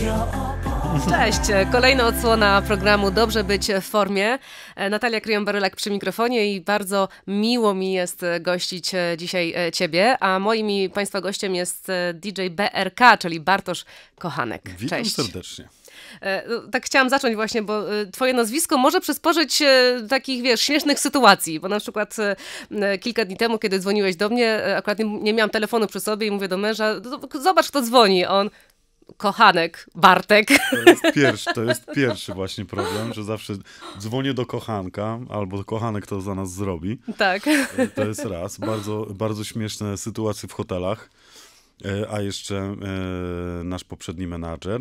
Cześć, kolejna odsłona programu Dobrze być w formie. Natalia Kryjombarylak przy mikrofonie i bardzo miło mi jest gościć dzisiaj e, Ciebie, a moim i Państwa gościem jest e, DJ BRK, czyli Bartosz Kochanek. Witam Cześć. serdecznie. E, no, tak chciałam zacząć właśnie, bo twoje nazwisko może przysporzyć takich, wiesz, śmiesznych sytuacji, bo na przykład kilka dni temu, kiedy dzwoniłeś do mnie, akurat nie miałam telefonu przy sobie i mówię do męża, zobacz kto dzwoni, on, kochanek, Bartek. To jest pierwszy, to jest pierwszy właśnie problem, że zawsze dzwonię do kochanka, albo kochanek to za nas zrobi. Tak. E, to jest raz. Bardzo, bardzo śmieszne sytuacje w hotelach. E, a jeszcze e, nasz poprzedni menadżer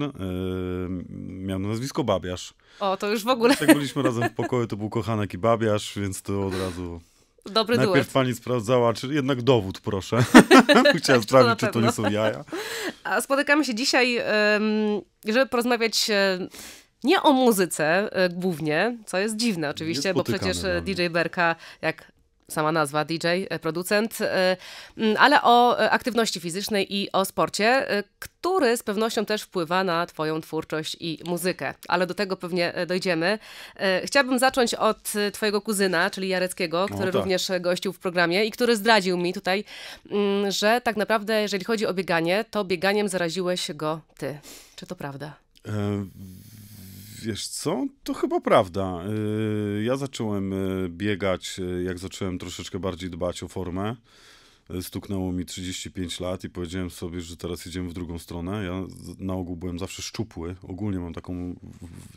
miał nazwisko Babiarz. O, to już w ogóle. Jak byliśmy razem w pokoju, to był kochanek i Babiarz, więc to od razu Dobry Najpierw duet. pani sprawdzała, czy jednak dowód, proszę. Chciałem sprawdzić, czy to nie są jaja. A spotykamy się dzisiaj, żeby porozmawiać e, nie o muzyce e, głównie, co jest dziwne oczywiście, bo przecież e, DJ Berka, jak sama nazwa DJ, e, producent, e, mm, ale o e, aktywności fizycznej i o sporcie, który z pewnością też wpływa na Twoją twórczość i muzykę, ale do tego pewnie dojdziemy. Chciałabym zacząć od Twojego kuzyna, czyli Jareckiego, no który no tak. również gościł w programie i który zdradził mi tutaj, mm, że tak naprawdę, jeżeli chodzi o bieganie, to bieganiem zaraziłeś go Ty. Czy to prawda? Wiesz co? To chyba prawda. Y, ja zacząłem y, biegać, y, jak zacząłem troszeczkę bardziej dbać o formę. Stuknęło mi 35 lat i powiedziałem sobie, że teraz idziemy w drugą stronę. Ja na ogół byłem zawsze szczupły. Ogólnie mam taką.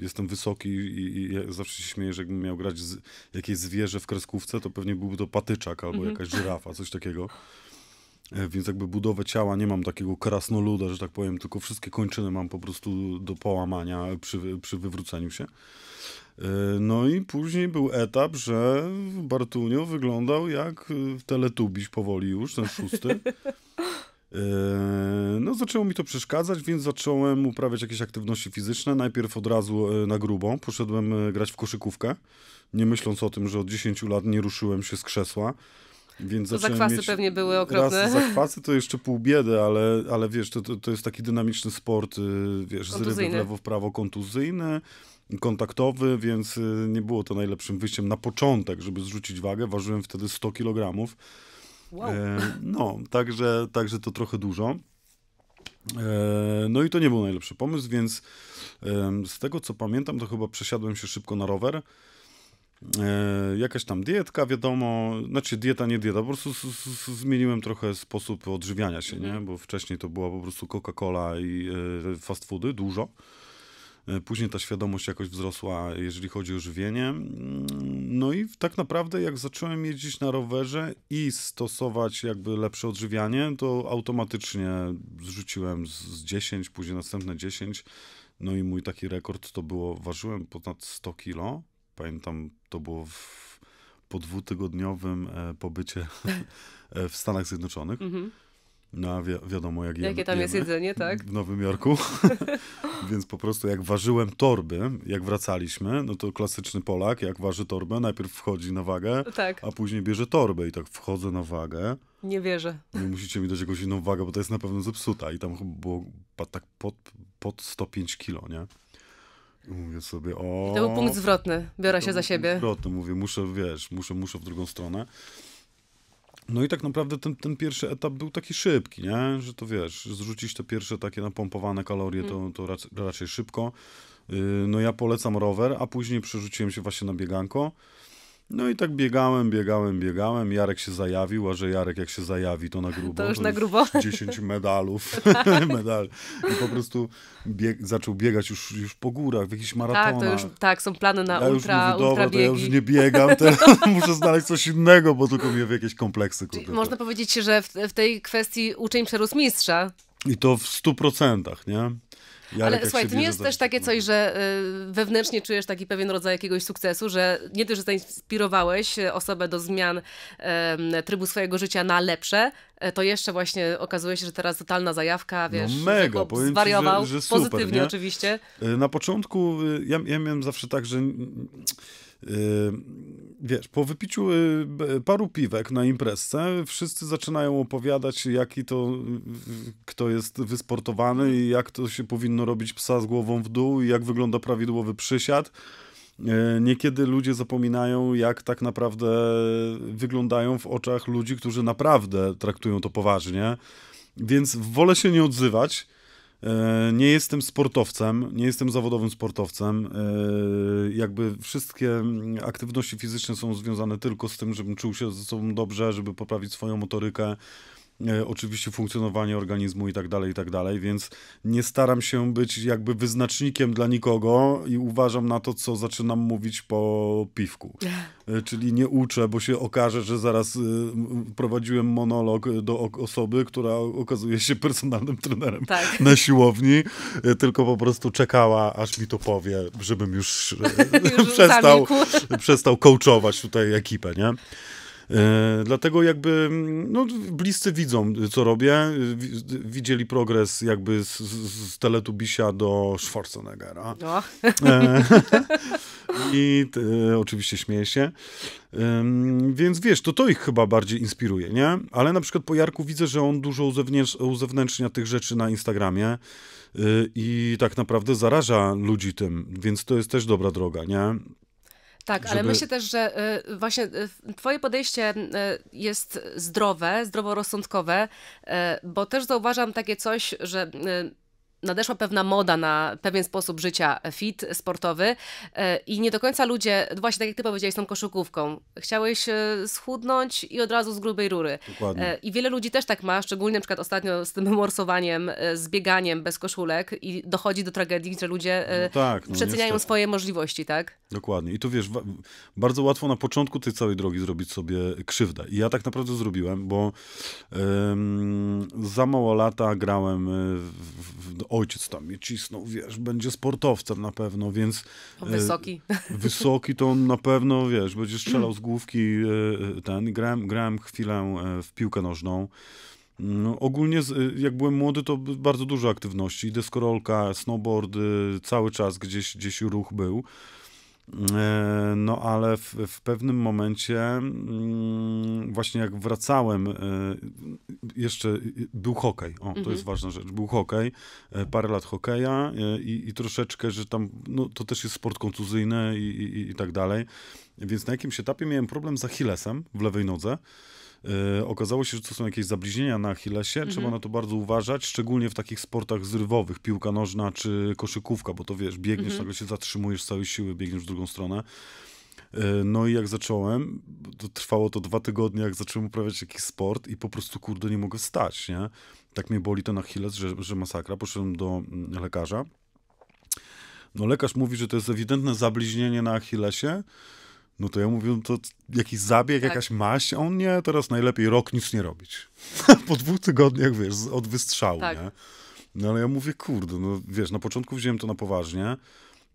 Jestem wysoki i, i ja zawsze się śmieję, że jakbym miał grać z, jakieś zwierzę w kreskówce, to pewnie byłby to patyczak albo mm -hmm. jakaś żyrafa, coś takiego. E, więc jakby budowę ciała nie mam takiego krasnoluda, że tak powiem, tylko wszystkie kończyny mam po prostu do połamania przy, przy wywróceniu się. E, no i później był etap, że Bartunio wyglądał jak e, teletubiś powoli już, ten szósty. No, zaczęło mi to przeszkadzać, więc zacząłem uprawiać jakieś aktywności fizyczne. Najpierw od razu na grubą poszedłem grać w koszykówkę, nie myśląc o tym, że od 10 lat nie ruszyłem się z krzesła. Więc to zakwasy mieć, pewnie były okropne. Raz zakwasy to jeszcze pół biedy, ale, ale wiesz, to, to, to jest taki dynamiczny sport, y, wiesz, zrywy w lewo, w prawo, kontuzyjny, kontaktowy, więc y, nie było to najlepszym wyjściem na początek, żeby zrzucić wagę. Ważyłem wtedy 100 kg. Wow. E, no, także, także to trochę dużo. E, no i to nie był najlepszy pomysł, więc z tego co pamiętam, to chyba przesiadłem się szybko na rower. E, jakaś tam dietka, wiadomo, znaczy dieta, nie dieta, po prostu z, z, zmieniłem trochę sposób odżywiania się, nie? Mhm. Bo wcześniej to była po prostu Coca-Cola i e, fast foody, dużo. E, później ta świadomość jakoś wzrosła, jeżeli chodzi o żywienie. Mm, no i tak naprawdę, jak zacząłem jeździć na rowerze i stosować jakby lepsze odżywianie, to automatycznie zrzuciłem z 10, później następne 10. No i mój taki rekord to było, ważyłem ponad 100 kilo. Pamiętam to było w, po dwutygodniowym e, pobycie e, w Stanach Zjednoczonych. Mhm. No, wi wiadomo, jak Jakie tam jest jedzenie, tak? W Nowym Jorku. Więc po prostu jak ważyłem torby, jak wracaliśmy, no to klasyczny Polak, jak waży torbę, najpierw wchodzi na wagę, tak. a później bierze torbę i tak wchodzę na wagę. Nie wierzę. Nie musicie mi dać jakąś inną wagę, bo to jest na pewno zepsuta i tam było tak pod, pod 105 kilo, nie? Mówię sobie, o... I to był punkt zwrotny, biorę się za siebie. Zwrotny, mówię, muszę, wiesz, muszę, muszę w drugą stronę. No i tak naprawdę ten, ten pierwszy etap był taki szybki, nie? Że to wiesz, zrzucić te pierwsze takie napompowane kalorie mm. to, to raczej szybko. Y, no ja polecam rower, a później przerzuciłem się właśnie na bieganko. No i tak biegałem, biegałem, biegałem. Jarek się zajawił, a że Jarek jak się zajawi, to na grubo. To już na grubo. 10 medalów. Medal. I po prostu bieg, zaczął biegać już, już po górach, w jakichś maratonach. Tak, to już, tak są plany na ja ultra, już mówię, ultra To ja już nie biegam, teraz muszę znaleźć coś innego, bo tylko mnie w jakieś kompleksy kobieta. Można powiedzieć, że w, w tej kwestii uczeń przerósł mistrza. I to w stu procentach, nie? Jarek, Ale słuchaj, to nie jest też takie coś, że y, wewnętrznie czujesz taki pewien rodzaj jakiegoś sukcesu, że nie tylko, że zainspirowałeś y, osobę do zmian trybu swojego życia na lepsze, e, to jeszcze właśnie okazuje się, że teraz totalna zajawka, no wiesz, no mega, zwariował, ci, że, że super, pozytywnie nie? oczywiście. E, na początku y, ja, ja miałem zawsze tak, że Yy, wiesz, po wypiciu yy, paru piwek na imprezce wszyscy zaczynają opowiadać, jaki to, yy, kto jest wysportowany i jak to się powinno robić psa z głową w dół i jak wygląda prawidłowy przysiad. Niekiedy ludzie zapominają, jak tak naprawdę wyglądają w oczach ludzi, którzy naprawdę traktują to poważnie. Więc wolę się nie odzywać, E, nie jestem sportowcem, nie jestem zawodowym sportowcem. E, jakby wszystkie mm, aktywności fizyczne są związane tylko z tym, żebym czuł się ze sobą dobrze, żeby poprawić swoją motorykę, E, oczywiście funkcjonowanie organizmu i tak dalej, i tak dalej, więc nie staram się być jakby wyznacznikiem dla nikogo i uważam na to, co zaczynam mówić po piwku. E, czyli nie uczę, bo się okaże, że zaraz e, prowadziłem monolog do osoby, która okazuje się personalnym trenerem tak. na siłowni, tylko po prostu czekała, aż mi to powie, żebym już, już przestał, przestał coachować tutaj ekipę, nie? E, dlatego jakby no, bliscy widzą, co robię. Widzieli progres jakby z, z Teletubisia do Schwarzeneggera. No. E, I e, oczywiście śmieję się. więc wiesz, to to ich chyba bardziej inspiruje, nie? Ale na przykład po Jarku widzę, że on dużo uzewnętrz, uzewnętrznia tych rzeczy na Instagramie i tak naprawdę zaraża ludzi tym, więc to jest też dobra droga, nie? Tak, żeby... ale myślę też, że y, właśnie y, twoje podejście y, jest zdrowe, zdroworozsądkowe, bo też zauważam takie coś, że nadeszła pewna moda na pewien sposób życia fit, sportowy e, i nie do końca ludzie, właśnie tak jak ty powiedziałeś, są koszulkówką Chciałeś e, schudnąć i od razu z grubej rury. Dokładnie. E, I wiele ludzi też tak ma, szczególnie na przykład ostatnio z tym morsowaniem, z bieganiem bez koszulek i dochodzi do tragedii, że ludzie no tak, no przeceniają niestety. swoje możliwości, tak? Dokładnie. I tu wiesz, bardzo łatwo na początku tej całej drogi zrobić sobie krzywdę. I ja tak naprawdę zrobiłem, bo ym, za mało lata grałem w, w, w ojciec tam mnie cisnął, wiesz, będzie sportowcem na pewno, więc... E, wysoki. E, wysoki to on na pewno, wiesz, będzie strzelał z główki e, e, ten. Grałem, grałem chwilę e, w piłkę nożną. No, ogólnie, jak byłem młody, to bardzo dużo aktywności. Deskorolka, snowboard, cały czas gdzieś, gdzieś ruch był. E, no ale w, w pewnym momencie, mm, właśnie jak wracałem, e, jeszcze e, był hokej, o, mhm. to jest ważna rzecz, był hokej, parę lat hokeja i, i troszeczkę, że tam, no to też jest sport kontuzyjny i, i, i tak dalej, więc na jakimś etapie miałem problem z Achillesem w lewej nodze, E, okazało się, że to są jakieś zabliźnienia na Achillesie. Mhm. Trzeba na to bardzo uważać, szczególnie w takich sportach zrywowych, piłka nożna czy koszykówka, bo to wiesz, biegniesz, mhm. nagle się zatrzymujesz z całej siły, biegniesz w drugą stronę. E, no i jak zacząłem, to trwało to dwa tygodnie, jak zacząłem uprawiać jakiś sport i po prostu, kurde, nie mogę stać, nie? Tak mnie boli ten Achilles, że, że masakra. Poszedłem do mm, lekarza. No lekarz mówi, że to jest ewidentne zabliźnienie na Achillesie, no to ja mówię, no to jakiś zabieg, tak. jakaś maść, a on nie, teraz najlepiej rok nic nie robić. po dwóch tygodniach, wiesz, od wystrzału, tak. nie? No ale ja mówię, kurde, no wiesz, na początku wziąłem to na poważnie,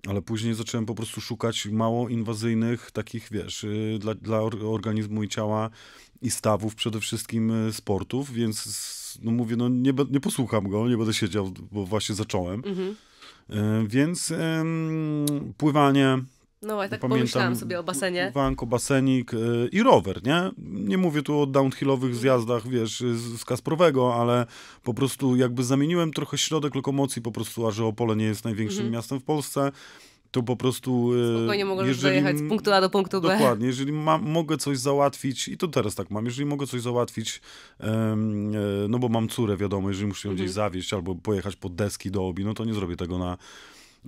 ale później zacząłem po prostu szukać mało inwazyjnych takich, wiesz, y, dla, dla organizmu i ciała i stawów przede wszystkim y, sportów, więc no mówię, no nie, nie posłucham go, nie będę siedział, bo właśnie zacząłem. Mhm. Y, więc ym, pływanie, no właśnie, tak Pamiętam, pomyślałam sobie o basenie. Wanko, basenik yy, i rower, nie? Nie mówię tu o downhillowych zjazdach, wiesz, z, z Kasprowego, ale po prostu jakby zamieniłem trochę środek lokomocji, po prostu, a że Opole nie jest największym mm -hmm. miastem w Polsce, to po prostu... Y, Spokojnie mogę dojechać z punktu A do punktu B. Dokładnie, jeżeli ma, mogę coś załatwić, i to teraz tak mam, jeżeli mogę coś załatwić, e, no bo mam córę, wiadomo, jeżeli muszę ją mm -hmm. gdzieś mhm. zawieźć albo pojechać pod deski do obi, no to nie zrobię tego na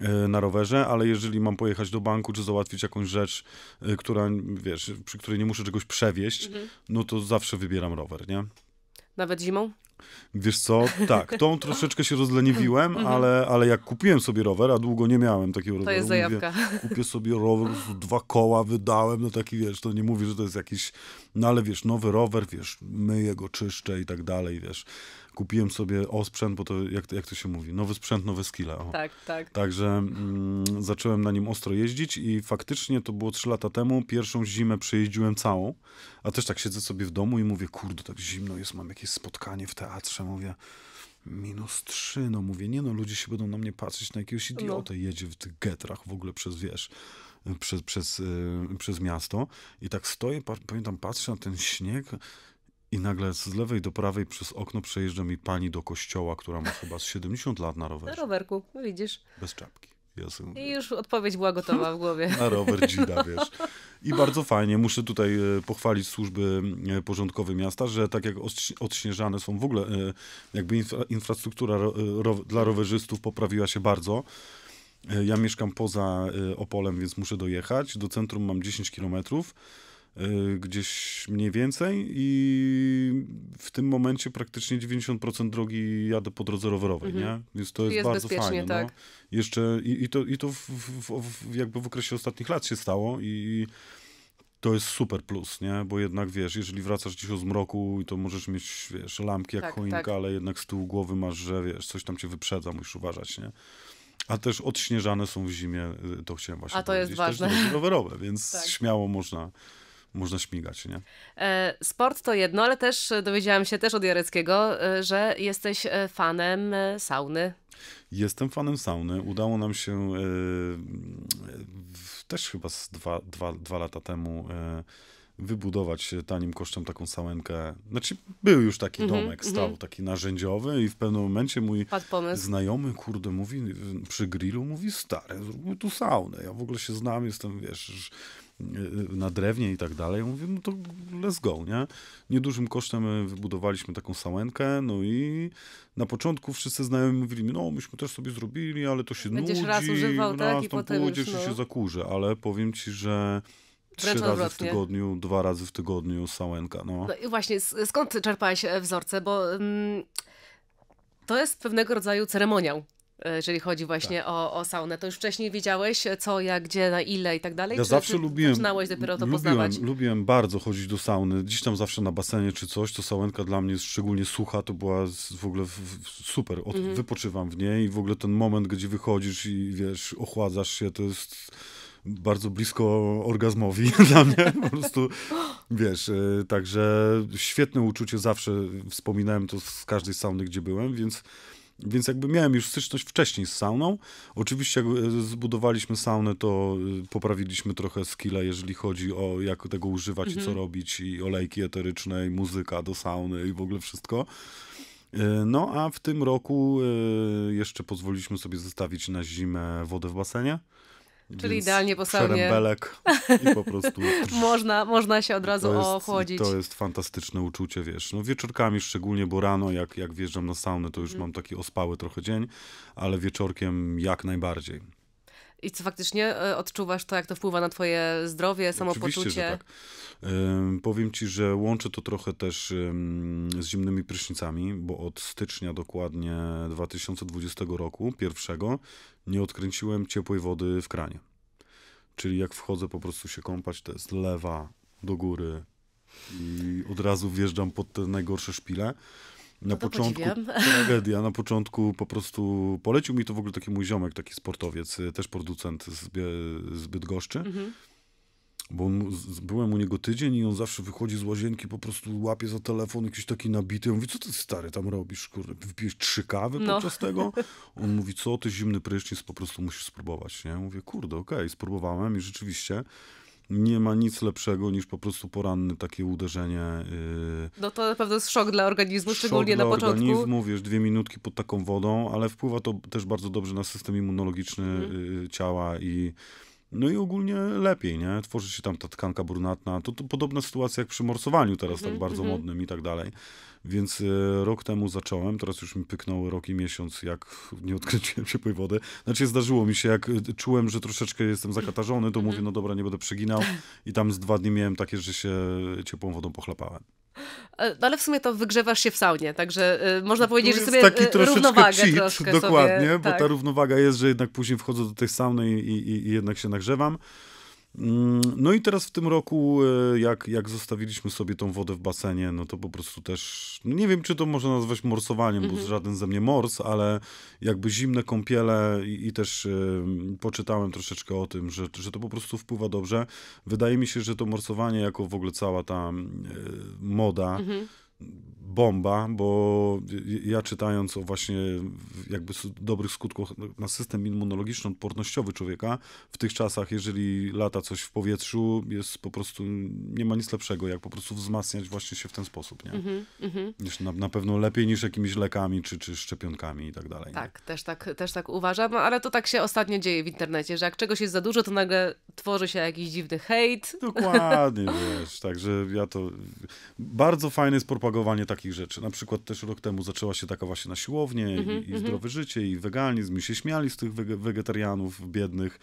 E, na rowerze, ale jeżeli mam pojechać do banku, czy załatwić jakąś rzecz, e, która, wiesz, przy której nie muszę czegoś przewieźć, mhm. no to zawsze wybieram rower, nie? Nawet zimą? Wiesz co, tak, tą troszeczkę się rozleniwiłem, mhm. ale, ale jak kupiłem sobie rower, a długo nie miałem takiego roweru. To jest zajawka. Mówię, kupię sobie rower, dwa koła wydałem, no taki wiesz, to nie mówię, że to jest jakiś, no ale wiesz, nowy rower, wiesz, myję go, czyszczę i tak dalej, wiesz kupiłem sobie o sprzęt, bo to jak, jak to się mówi, nowy sprzęt, nowe skille. O. Tak, tak. Także mm, zacząłem na nim ostro jeździć i faktycznie to było 3 lata temu, pierwszą zimę przejeździłem całą, a też tak siedzę sobie w domu i mówię, kurde, tak zimno jest, mam jakieś spotkanie w teatrze, mówię, minus 3, no mówię, nie no, ludzie się będą na mnie patrzeć, na jakiegoś no. idiotę no. jedzie w tych getrach w ogóle przez, wiesz, przez, przez, yy, przez miasto i tak stoję, pamiętam, patrzę na ten śnieg, i nagle z lewej do prawej przez okno przejeżdża mi pani do kościoła, która ma chyba z 70 lat na rowerze. Na rowerku, widzisz. Bez czapki. Ja sobie... I już odpowiedź była gotowa w głowie. Na rower dzida, no. wiesz. I bardzo fajnie. Muszę tutaj e, pochwalić służby e, porządkowe miasta, że tak jak odśnieżane są w ogóle, e, jakby infra infrastruktura ro dla rowerzystów poprawiła się bardzo. Ja mieszkam poza Opolem, więc muszę dojechać. Do centrum mam 10 kilometrów. Y, gdzieś mniej więcej i w tym momencie praktycznie 90% drogi jadę po drodze rowerowej, mhm. nie? Więc to jest, jest bardzo fajne. No. Tak. No. Jeszcze i, i, to, i to w, w, w, jakby w okresie ostatnich lat się stało i to jest super plus, nie? Bo jednak wiesz, jeżeli wracasz gdzieś o zmroku, to możesz mieć, wiesz, lampki jak tak, choinka, tak. ale jednak z tyłu głowy masz, że wiesz, coś tam cię wyprzedza, musisz uważać, nie? A też odśnieżane są w zimie, y, to chciałem właśnie A to powiedzieć. jest ważne. Też rowerowe, więc tak. śmiało można można śmigać, nie? E, sport to jedno, ale też e, dowiedziałam się też od Jareckiego, e, że jesteś fanem sauny. Jestem fanem sauny. Udało nam się też chyba z dwa, dwa, dwa lata temu wybudować tanim kosztem taką sałenkę. Znaczy, był już taki mm -hmm, domek, stał mm -hmm. taki narzędziowy i w pewnym momencie mój znajomy, kurde, mówi przy grillu, mówi, stary, zróbmy tu saunę. Ja w ogóle się znam, jestem, wiesz Y, na drewnie i tak dalej. Mówię, no to let's go, nie? Niedużym kosztem y, wybudowaliśmy taką sałenkę. no i na początku wszyscy znajomi mówili mi, no myśmy też sobie zrobili, ale to się Będziesz nudzi. Będziesz raz używał, raz tak? I potem pójdziesz już, no. się zakurzę, ale powiem ci, że... Trzy razy odwrotnie. w tygodniu, dwa razy w tygodniu sałenka. No. no i właśnie, skąd czerpałeś e, wzorce? Bo mm, to jest pewnego rodzaju ceremoniał. E, jeżeli chodzi właśnie tak. o, o saunę. To już wcześniej wiedziałeś, co, jak, gdzie, na ile i tak dalej? Ja czy, zawsze czy lubiłem. Zaczynałeś dopiero to lubiłem, poznawać? Lubiłem bardzo chodzić do sauny. Dziś tam zawsze na basenie czy coś, to sałenka dla mnie szczególnie sucha, to była w ogóle super. Od, mhm. Wypoczywam w niej i w ogóle ten moment, gdzie wychodzisz i wiesz, ochładzasz się, to jest bardzo blisko orgazmowi dla mnie. Po prostu, wiesz, e, także świetne uczucie zawsze wspominałem to z każdej sauny, gdzie byłem, więc więc jakby miałem już styczność wcześniej z sauną. Oczywiście jak e, zbudowaliśmy saunę, to e, poprawiliśmy trochę skilla, jeżeli chodzi o jak tego używać i co mhm. robić i olejki eteryczne i muzyka do sauny i w ogóle wszystko. E, no a w tym roku jeszcze pozwoliliśmy sobie zostawić na zimę wodę w basenie. Czyli idealnie po belek i po prostu... można, można się od razu to jest, ochłodzić. To jest fantastyczne uczucie, wiesz. No wieczorkami szczególnie, bo rano jak, jak wjeżdżam na saunę, to już mm. mam taki ospały trochę dzień, ale wieczorkiem jak najbardziej. I co faktycznie e, odczuwasz to, jak to wpływa na twoje zdrowie, samopoczucie? Oczywiście, że tak. Ym, powiem ci, że łączę to trochę też ym, z zimnymi prysznicami, bo od stycznia dokładnie 2020 roku, pierwszego, nie odkręciłem ciepłej wody w kranie. Czyli jak wchodzę po prostu się kąpać, to jest lewa do góry i od razu wjeżdżam pod te najgorsze szpile. Na no początku tragedia, na początku po prostu polecił mi to w ogóle taki mój ziomek, taki sportowiec, też producent z, z Bydgoszczy. Mhm bo on, z, byłem u niego tydzień i on zawsze wychodzi z łazienki, po prostu łapie za telefon jakiś taki nabity. on mówi co ty stary tam robisz, kurde, wypijesz trzy kawy no. podczas tego? On mówi, co ty, zimny prysznic, po prostu musisz spróbować, nie? Ja mówię, kurde, okej, okay. spróbowałem i rzeczywiście nie ma nic lepszego niż po prostu poranne takie uderzenie. Yy, no to na pewno jest szok dla organizmu, szok szczególnie dla na początku. organizmu, wiesz, dwie minutki pod taką wodą, ale wpływa to też bardzo dobrze na system immunologiczny mm. ciała i no i ogólnie lepiej, nie? Tworzy się tam ta tkanka brunatna. To, to podobna sytuacja jak przy morsowaniu teraz, mm -hmm, tak mhm, bardzo mm -hmm. modnym i tak dalej. Więc y, rok temu zacząłem, teraz już mi pyknął rok i miesiąc, jak nie odkręciłem się wody. Znaczy zdarzyło mi się, jak y, czułem, że troszeczkę jestem zakatarzony, to mm -hmm. mówię, no dobra, nie będę przeginał. Tak. I tam z dwa dni miałem takie, że się ciepłą wodą pochlapałem. E, no ale w sumie to wygrzewasz się w saunie, także e, można powiedzieć, że sobie e, taki równowagę cheat, troszkę dokładnie, sobie, tak. bo ta równowaga jest, że jednak później wchodzę do tej sauny i, i, i jednak się nagrzewam. Mm, no i teraz w tym roku, e, jak, jak zostawiliśmy sobie tą wodę w basenie, no to po prostu też, no nie wiem czy to można nazwać morsowaniem, mm -hmm. bo mhm. żaden ze mnie mors, ale jakby zimne kąpiele i, i też y, poczytałem troszeczkę o tym, że, że to po prostu wpływa dobrze. Wydaje mi się, że to morsowanie jako w ogóle cała ta y, moda, mm -hmm bomba, bo ja czytając o właśnie jakby dobrych skutkach na system immunologiczno-odpornościowy człowieka, w tych czasach, jeżeli lata coś w powietrzu, jest po prostu, nie ma nic lepszego, jak po prostu wzmacniać właśnie się w ten sposób, nie? Mm -hmm. na, na, pewno lepiej niż jakimiś lekami, czy, czy szczepionkami i tak dalej. Tak, też tak, też tak uważam, ale to tak się ostatnio dzieje w internecie, że jak czegoś jest za dużo, to nagle tworzy się jakiś dziwny hejt. Dokładnie, wiesz, także ja to... Bardzo fajne jest propagowanie tak takich rzeczy. Na przykład też rok temu zaczęła się taka właśnie na siłownię mm -hmm, i, mhm, i mm -hmm. zdrowe mhm. życie i weganizm i się śmiali z tych wege wegetarianów biednych,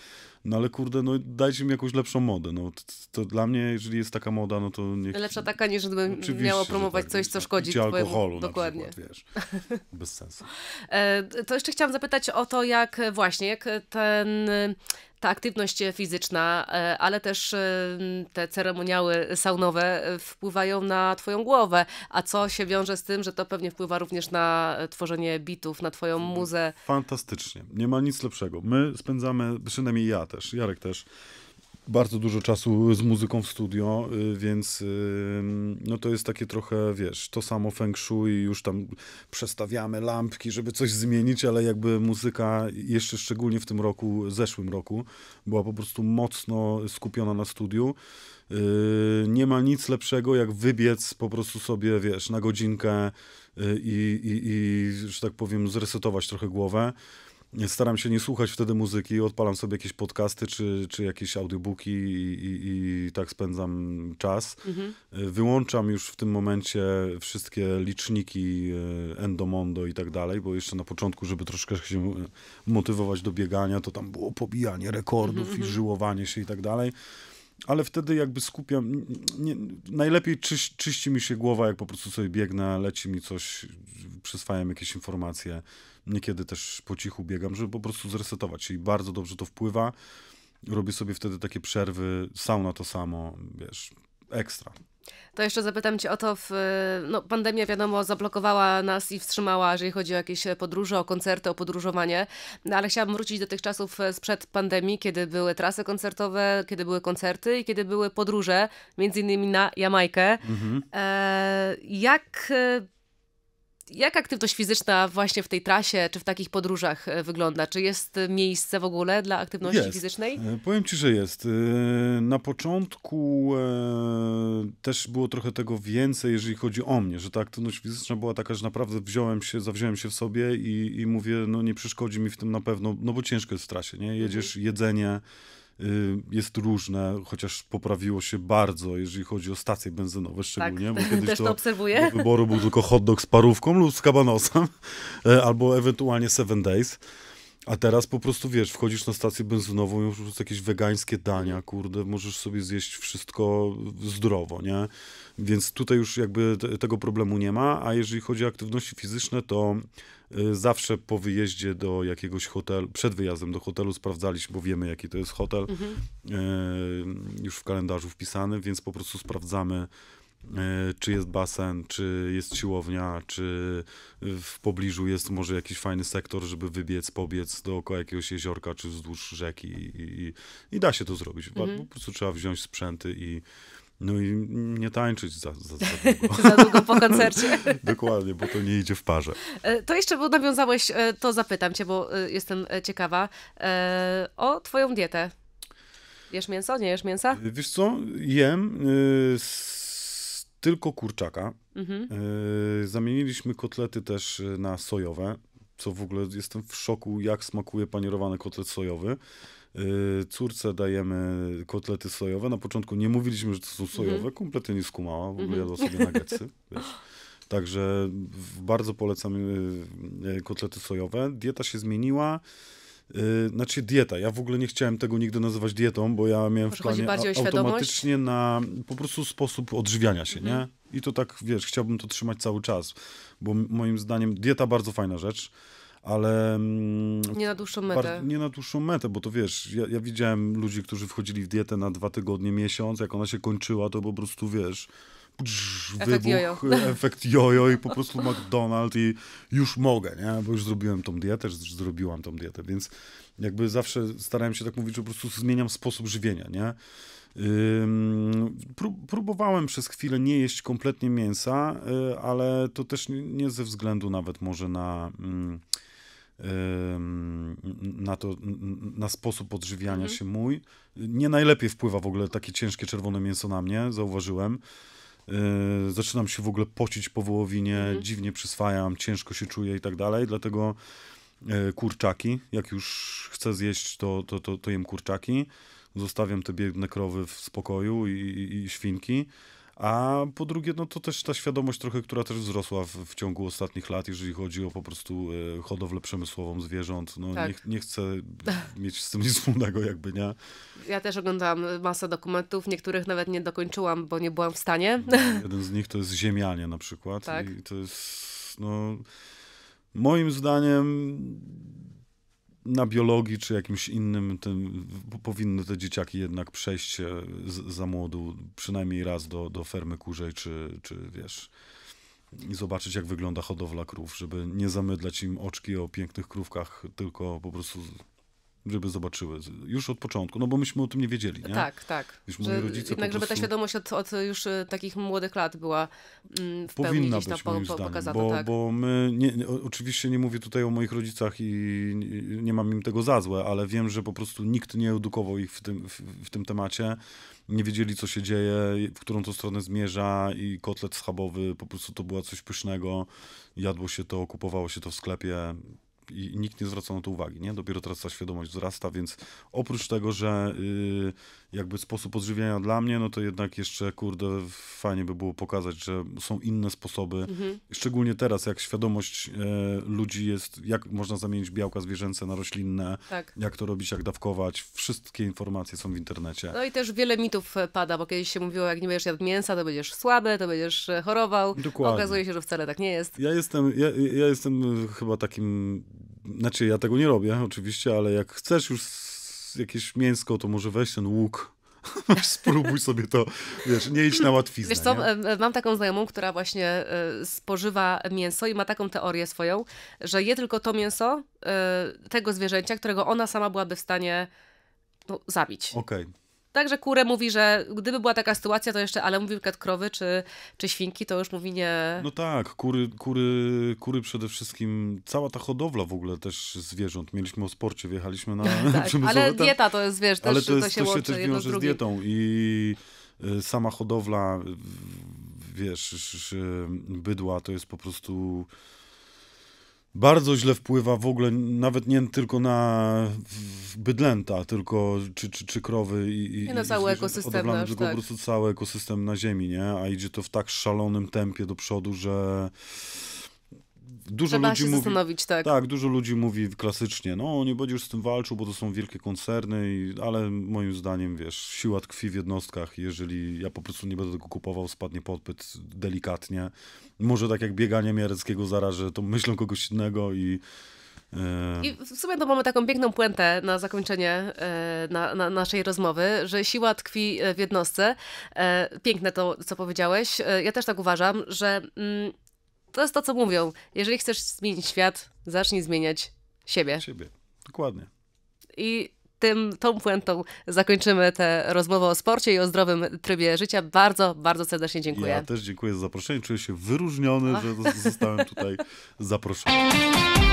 no ale kurde, no dajcie mi jakąś lepszą modę. No, to, to dla mnie, jeżeli jest taka moda, no to niech... Lepsza taka niż żeby miała miało promować tak, coś, co tak. szkodzi twojemu... alkoholu dokładnie. przykład, wiesz. Bez sensu. E, to jeszcze chciałam zapytać o to, jak właśnie, jak ten ta aktywność fizyczna, e, ale też e, te ceremoniały saunowe wpływają na Twoją głowę. A co się wiąże z tym, że to pewnie wpływa również na tworzenie bitów, na Twoją no, muzę? Fantastycznie. Nie ma nic lepszego. My spędzamy, przynajmniej ja też, Jarek też bardzo dużo czasu z muzyką w studio, y, więc y, no to jest takie trochę, wiesz, to samo feng shui, już tam przestawiamy lampki, żeby coś zmienić, ale jakby muzyka jeszcze szczególnie w tym roku, zeszłym roku, była po prostu mocno skupiona na studiu. Y, nie ma nic lepszego, jak wybiec po prostu sobie, wiesz, na godzinkę i, i, i że tak powiem, zresetować trochę głowę staram się nie słuchać wtedy muzyki, odpalam sobie jakieś podcasty czy, czy jakieś audiobooki i, i, i tak spędzam czas. Mhm. Y, wyłączam już w tym momencie wszystkie liczniki y, endomondo i tak dalej, bo jeszcze na początku, żeby troszkę się y, motywować do biegania, to tam było pobijanie rekordów mhm. i mhm. żyłowanie się i tak dalej ale wtedy jakby skupiam. Nie, najlepiej czyś, czyści mi się głowa, jak po prostu sobie biegnę, leci mi coś, przyswajam jakieś informacje. Niekiedy też po cichu biegam, żeby po prostu zresetować się i bardzo dobrze to wpływa. Robię sobie wtedy takie przerwy, sauna to samo, wiesz, ekstra. To jeszcze zapytam Cię o to, w, no, pandemia wiadomo zablokowała nas i wstrzymała, jeżeli chodzi o jakieś podróże, o koncerty, o podróżowanie, no, ale chciałabym wrócić do tych czasów e, sprzed pandemii, kiedy były trasy koncertowe, kiedy były koncerty i kiedy były podróże, między innymi na Jamajkę. Mhm. E, jak e, jak aktywność fizyczna właśnie w tej trasie czy w takich podróżach e, wygląda? Czy jest e, miejsce w ogóle dla aktywności jest. fizycznej? E, powiem ci, że jest. Na początku też było trochę tego więcej, jeżeli chodzi o mnie, że ta aktywność fizyczna była taka, że naprawdę wziąłem się, zawziąłem się w sobie i, i mówię, no nie przeszkodzi mi w tym na pewno, no bo ciężko jest w trasie, nie? Jedziesz, jedzenie, Y, jest różne, chociaż poprawiło się bardzo, jeżeli chodzi o stacje benzynowe szczególnie, tak, bo kiedyś też to, to obserwuję. do wyboru był tylko hot dog z parówką lub z kabanosem, y, albo ewentualnie Seven Days. A teraz po prostu wiesz, wchodzisz na stację benzynową, już jakieś wegańskie dania, kurde, możesz sobie zjeść wszystko zdrowo, nie? Więc tutaj już jakby te, tego problemu nie ma, a jeżeli chodzi o aktywności fizyczne, to y, zawsze po wyjeździe do jakiegoś hotelu, przed wyjazdem do hotelu sprawdzaliśmy, bo wiemy jaki to jest hotel, mhm. Y, już w kalendarzu wpisany, więc po prostu sprawdzamy E, czy jest basen, czy jest siłownia, czy w pobliżu jest może jakiś fajny sektor, żeby wybiec, pobiec dookoła jakiegoś jeziorka, czy wzdłuż rzeki i, i, i da się to zrobić. Mhm. Po prostu trzeba wziąć sprzęty i, no i nie tańczyć za, za, za długo. za długo po koncercie. Dokładnie, bo to nie idzie w parze. E, to jeszcze, bo nawiązałeś, e, to zapytam cię, bo jestem ciekawa, o twoją dietę. Jesz mięso, nie jesz mięsa? Wiesz co, jem. Yy, tylko kurczaka. Mhm. E, zamieniliśmy kotlety też e, na sojowe, co w ogóle jestem w szoku, jak smakuje panierowany kotlet sojowy. E, córce dajemy kotlety sojowe. Na początku nie mówiliśmy, że to są sojowe, mhm. kompletnie nie skumała, w ogóle mhm. jadła sobie na wiesz. Także bardzo polecam kotlety sojowe. Dieta się zmieniła. Yy, znaczy dieta. Ja w ogóle nie chciałem tego nigdy nazywać dietą, bo ja miałem Może w planie automatycznie na po prostu sposób odżywiania się, nie? Mhm. I to tak, wiesz, chciałbym to trzymać cały czas, bo moim zdaniem dieta bardzo fajna rzecz, ale... Mm, nie na dłuższą metę. Nie na dłuższą metę, bo to wiesz, ja, ja widziałem ludzi, którzy wchodzili w dietę na dwa tygodnie, miesiąc, jak ona się kończyła, to po prostu, wiesz efekt wybuch, jojo. efekt jojo i po prostu McDonald's i już mogę, nie? Bo już zrobiłem tą dietę, już zrobiłam tą dietę, więc jakby zawsze starałem się tak mówić, że po prostu zmieniam sposób żywienia, nie? Próbowałem przez chwilę nie jeść kompletnie mięsa, y, ale to też nie ze względu nawet może na, mm, na, to, na sposób odżywiania mhm. się mój. Nie najlepiej wpływa w ogóle takie ciężkie czerwone mięso na mnie, zauważyłem. Y, zaczynam się w ogóle pocić po wołowinie, mhm. dziwnie przyswajam, ciężko się czuję i tak dalej, dlatego y, kurczaki, jak już chcę zjeść, to, to, to, to jem kurczaki, zostawiam te biedne krowy w spokoju i, i, i świnki a po drugie, no to też ta świadomość trochę, która też wzrosła w, w ciągu ostatnich lat, jeżeli chodzi o po prostu e, hodowlę przemysłową zwierząt. No tak. nie, nie chcę mieć z tym nic wspólnego jakby, nie? Ja też oglądałam masę dokumentów, niektórych nawet nie dokończyłam, bo nie byłam w stanie. No, jeden z nich to jest Ziemianie na przykład. Tak. I to jest, no... Moim zdaniem na biologii czy jakimś innym tym, powinny te dzieciaki jednak przejść z, za młodu przynajmniej raz do, do fermy kurzej, czy, czy wiesz, i zobaczyć jak wygląda hodowla krów, żeby nie zamydlać im oczki o pięknych krówkach, tylko po prostu żeby zobaczyły już od początku, no bo myśmy o tym nie wiedzieli, nie? Tak, tak. Już moi że, rodzice jednak, prostu... żeby ta świadomość od, od, już e, takich młodych lat była mm, w Powinna być, tam, po, pokazana. Bo, tak. bo my, nie, nie, oczywiście nie mówię tutaj o moich rodzicach i nie, nie mam im tego za złe, ale wiem, że po prostu nikt nie edukował ich w tym, w, w tym temacie nie wiedzieli, co się dzieje, w którą tą stronę zmierza i kotlet schabowy, po prostu to była coś pysznego, jadło się to, kupowało się to w sklepie, i nikt nie zwraca na to uwagi, nie? Dopiero teraz ta świadomość wzrasta, więc oprócz tego, że y, jakby sposób odżywiania dla mnie, no to jednak jeszcze, kurde, fajnie by było pokazać, że są inne sposoby. Mhm. Szczególnie teraz, jak świadomość e, ludzi jest, jak można zamienić białka zwierzęce na roślinne, tak. jak to robić, jak dawkować. Wszystkie informacje są w internecie. No i też wiele mitów pada, bo kiedyś się mówiło, jak nie będziesz jadł mięsa, to będziesz słaby, to będziesz e, chorował. Dokładnie. Okazuje się, że wcale tak nie jest. Ja jestem, ja, ja jestem chyba takim, znaczy ja tego nie robię oczywiście, ale jak chcesz już jakieś mięsko, to może weź ten łuk. Spróbuj sobie to, wiesz, nie idź na łatwiznę. Wiesz co, nie? mam taką znajomą, która właśnie e, spożywa mięso i ma taką teorię swoją, że je tylko to mięso e, tego zwierzęcia, którego ona sama byłaby w stanie no, zabić. Okej. Okay. Także kurę mówi, że gdyby była taka sytuacja, to jeszcze, ale mówi na przykład krowy czy, czy świnki, to już mówi nie... No tak, kury, kury, kury przede wszystkim, cała ta hodowla w ogóle też zwierząt. Mieliśmy o sporcie, wjechaliśmy na tak, Ale dieta to jest, wiesz, też, ale to, jest, to się to łączy się też wiąże z, z dietą i y, sama hodowla, wiesz, bydła to jest po prostu bardzo źle wpływa w ogóle, nawet nie tylko na bydlęta, tylko czy, czy, czy krowy i, i, nie na no, cały ekosystem nasz, no, tylko tak. po prostu cały ekosystem na ziemi, nie? A idzie to w tak szalonym tempie do przodu, że dużo Trzeba ludzi się mówi, zastanowić, tak. Tak, dużo ludzi mówi klasycznie, no nie będziesz z tym walczył, bo to są wielkie koncerny, i, ale moim zdaniem, wiesz, siła tkwi w jednostkach. Jeżeli ja po prostu nie będę tego kupował, spadnie podpyt delikatnie. Może tak jak bieganie Miareckiego zarażę, to myślą kogoś innego i e, i w sumie to mamy taką piękną puentę na zakończenie e, na, na naszej rozmowy, że siła tkwi e, w jednostce. Piękne to, co powiedziałeś. Ja też tak uważam, że mm, to jest to, co mówią. Jeżeli chcesz zmienić świat, zacznij zmieniać siebie. Siebie, dokładnie. I tym, tą puentą zakończymy tę rozmowę o sporcie i o zdrowym trybie życia. Bardzo, bardzo serdecznie dziękuję. Ja też dziękuję za zaproszenie. Czuję się wyróżniony, Ach. że zostałem tutaj zaproszony.